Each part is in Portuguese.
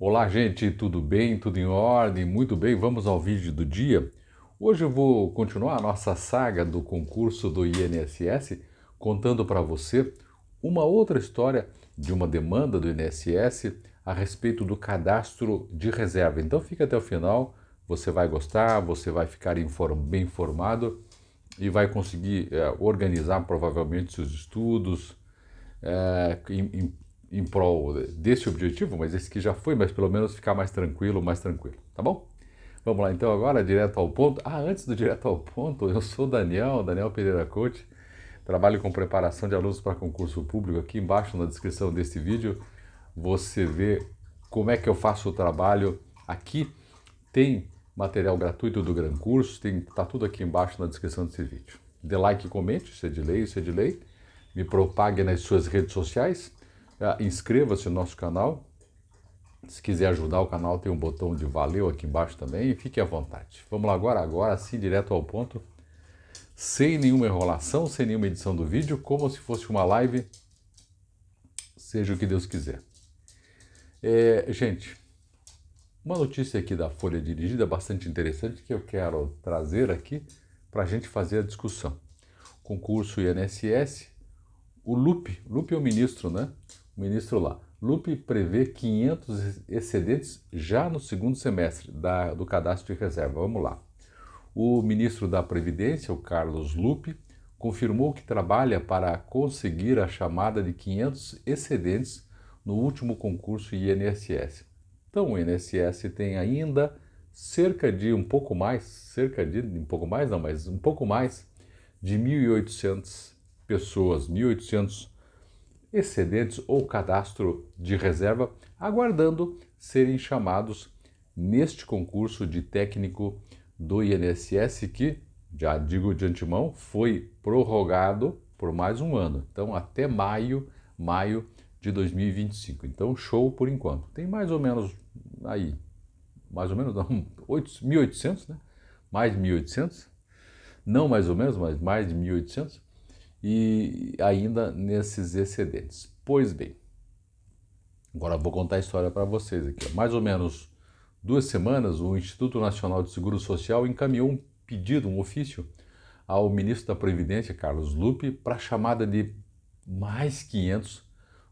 Olá, gente, tudo bem? Tudo em ordem? Muito bem, vamos ao vídeo do dia. Hoje eu vou continuar a nossa saga do concurso do INSS, contando para você uma outra história de uma demanda do INSS a respeito do cadastro de reserva. Então fica até o final, você vai gostar, você vai ficar inform bem informado e vai conseguir é, organizar provavelmente seus estudos, é, em, em, em prol desse objetivo, mas esse que já foi, mas pelo menos ficar mais tranquilo, mais tranquilo, tá bom? Vamos lá então agora, direto ao ponto. Ah, antes do direto ao ponto, eu sou Daniel, Daniel Pereira Coach. Trabalho com preparação de alunos para concurso público. Aqui embaixo na descrição desse vídeo você vê como é que eu faço o trabalho aqui. Tem material gratuito do Gran Curso, tem, tá tudo aqui embaixo na descrição desse vídeo. Dê like e comente, se é de lei, se é de lei. Me propague nas suas redes sociais ah, inscreva-se no nosso canal. Se quiser ajudar o canal, tem um botão de valeu aqui embaixo também e fique à vontade. Vamos lá agora, agora, assim direto ao ponto, sem nenhuma enrolação, sem nenhuma edição do vídeo, como se fosse uma live, seja o que Deus quiser. É, gente, uma notícia aqui da Folha Dirigida bastante interessante que eu quero trazer aqui para a gente fazer a discussão. Concurso INSS, o Lupe, Lupe é o ministro, né? ministro lá. Lupe prevê 500 excedentes já no segundo semestre da, do cadastro de reserva. Vamos lá. O ministro da Previdência, o Carlos Lupe, confirmou que trabalha para conseguir a chamada de 500 excedentes no último concurso INSS. Então, o INSS tem ainda cerca de um pouco mais, cerca de um pouco mais não, mas um pouco mais de 1.800 pessoas, 1.800 excedentes ou cadastro de reserva, aguardando serem chamados neste concurso de técnico do INSS que, já digo de antemão, foi prorrogado por mais um ano. Então, até maio, maio de 2025. Então, show por enquanto. Tem mais ou menos aí, mais ou menos, não, 8, 1.800, né? Mais 1.800. Não mais ou menos, mas mais de 1.800 e ainda nesses excedentes. Pois bem, agora vou contar a história para vocês aqui. Mais ou menos duas semanas, o Instituto Nacional de Seguro Social encaminhou um pedido, um ofício, ao ministro da Previdência, Carlos Lupe, para a chamada de mais 500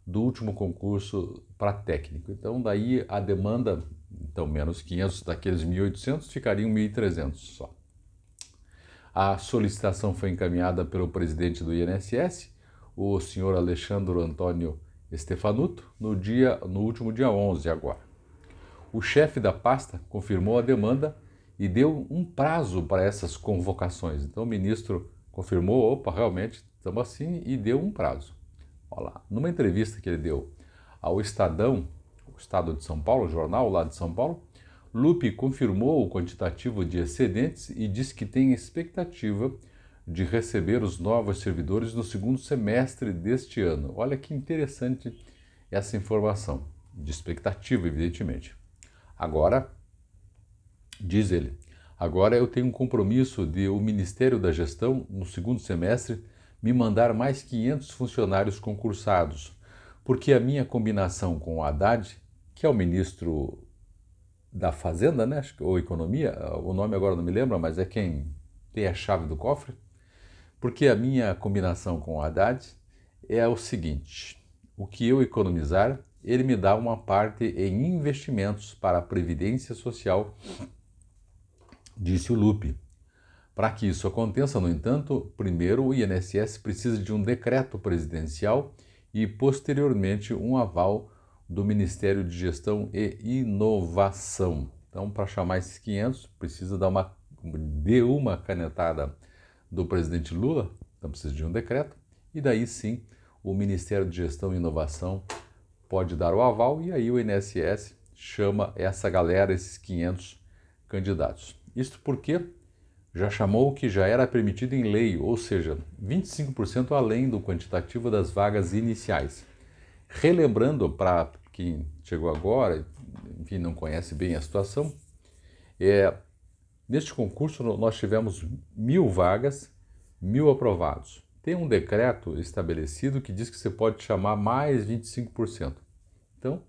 do último concurso para técnico. Então, daí a demanda, então menos 500 daqueles 1.800, ficariam 1.300 só. A solicitação foi encaminhada pelo presidente do INSS, o senhor Alexandre Antônio Stefanuto, no, dia, no último dia 11 agora. O chefe da pasta confirmou a demanda e deu um prazo para essas convocações. Então o ministro confirmou, opa, realmente estamos assim, e deu um prazo. Olha lá, numa entrevista que ele deu ao Estadão, o Estado de São Paulo, o jornal lá de São Paulo, Lupe confirmou o quantitativo de excedentes e diz que tem expectativa de receber os novos servidores no segundo semestre deste ano. Olha que interessante essa informação, de expectativa, evidentemente. Agora, diz ele, agora eu tenho um compromisso de o Ministério da Gestão, no segundo semestre, me mandar mais 500 funcionários concursados, porque a minha combinação com o Haddad, que é o ministro da Fazenda, né? ou Economia, o nome agora não me lembra, mas é quem tem a chave do cofre, porque a minha combinação com o Haddad é o seguinte: o que eu economizar, ele me dá uma parte em investimentos para a Previdência Social, disse o Lupe. Para que isso aconteça, no entanto, primeiro o INSS precisa de um decreto presidencial e, posteriormente, um aval do Ministério de Gestão e Inovação. Então, para chamar esses 500, precisa dar uma, de uma canetada do presidente Lula, então precisa de um decreto, e daí sim o Ministério de Gestão e Inovação pode dar o aval e aí o INSS chama essa galera, esses 500 candidatos. Isto porque já chamou o que já era permitido em lei, ou seja, 25% além do quantitativo das vagas iniciais. Relembrando para quem chegou agora, e não conhece bem a situação, é, neste concurso nós tivemos mil vagas, mil aprovados. Tem um decreto estabelecido que diz que você pode chamar mais 25%. Então,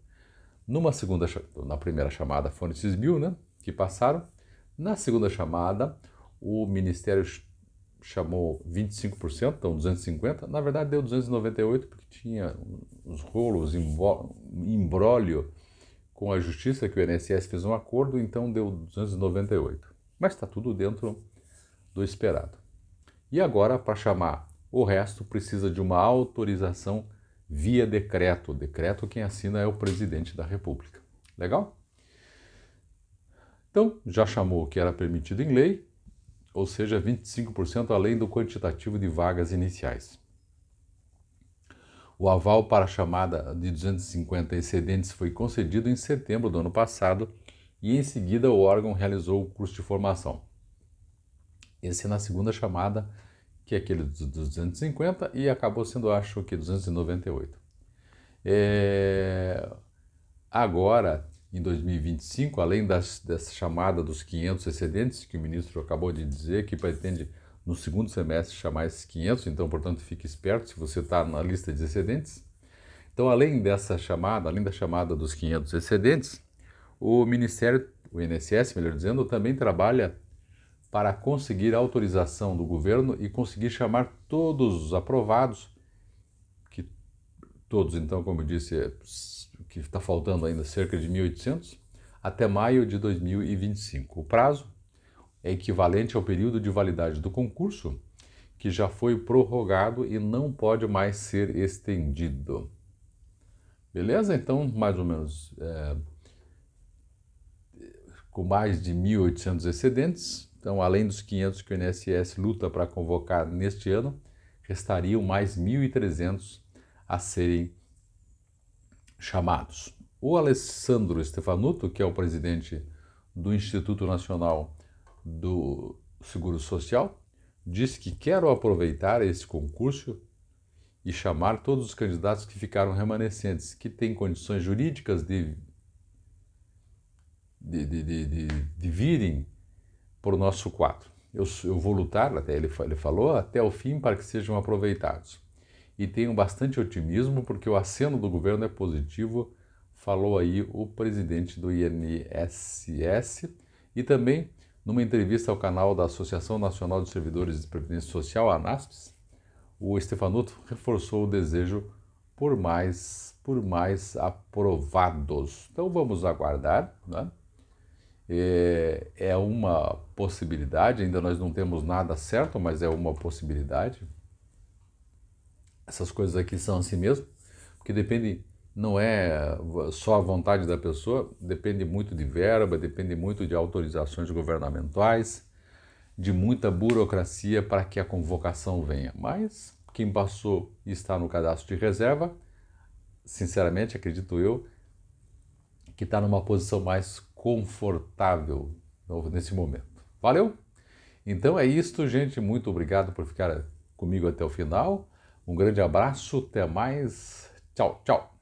numa segunda, na primeira chamada foram esses mil, né, que passaram. Na segunda chamada, o Ministério chamou 25%, então 250, na verdade deu 298 porque tinha os rolos, imbróglio com a justiça que o INSS fez um acordo, então deu 298. Mas está tudo dentro do esperado. E agora, para chamar o resto, precisa de uma autorização via decreto. Decreto quem assina é o presidente da República. Legal? Então, já chamou o que era permitido em lei, ou seja, 25% além do quantitativo de vagas iniciais. O aval para a chamada de 250 excedentes foi concedido em setembro do ano passado e, em seguida, o órgão realizou o curso de formação. Esse é na segunda chamada, que é aquele dos 250, e acabou sendo, acho que, 298. É... Agora, em 2025, além das, dessa chamada dos 500 excedentes, que o ministro acabou de dizer, que pretende no segundo semestre chamar esses 500, então, portanto, fique esperto se você está na lista de excedentes. Então, além dessa chamada, além da chamada dos 500 excedentes, o Ministério, o INSS, melhor dizendo, também trabalha para conseguir a autorização do governo e conseguir chamar todos os aprovados, que todos, então, como eu disse, que está faltando ainda cerca de 1.800, até maio de 2025. O prazo é equivalente ao período de validade do concurso, que já foi prorrogado e não pode mais ser estendido. Beleza? Então, mais ou menos, é, com mais de 1.800 excedentes, então, além dos 500 que o INSS luta para convocar neste ano, restariam mais 1.300 a serem chamados. O Alessandro Stefanuto, que é o presidente do Instituto Nacional do Seguro Social, disse que quero aproveitar esse concurso e chamar todos os candidatos que ficaram remanescentes, que têm condições jurídicas de, de, de, de, de virem por nosso quadro. Eu, eu vou lutar, até ele, ele falou, até o fim para que sejam aproveitados e tenho bastante otimismo porque o aceno do governo é positivo, falou aí o presidente do INSS e também numa entrevista ao canal da Associação Nacional de Servidores de Previdência Social, a ANASPES, o Stefanuto reforçou o desejo por mais, por mais aprovados. Então vamos aguardar, né? É, é uma possibilidade, ainda nós não temos nada certo, mas é uma possibilidade essas coisas aqui são assim mesmo, porque depende, não é só a vontade da pessoa, depende muito de verba, depende muito de autorizações governamentais, de muita burocracia para que a convocação venha. Mas quem passou e está no cadastro de reserva, sinceramente, acredito eu, que está numa posição mais confortável nesse momento. Valeu? Então é isto, gente. Muito obrigado por ficar comigo até o final. Um grande abraço, até mais. Tchau, tchau.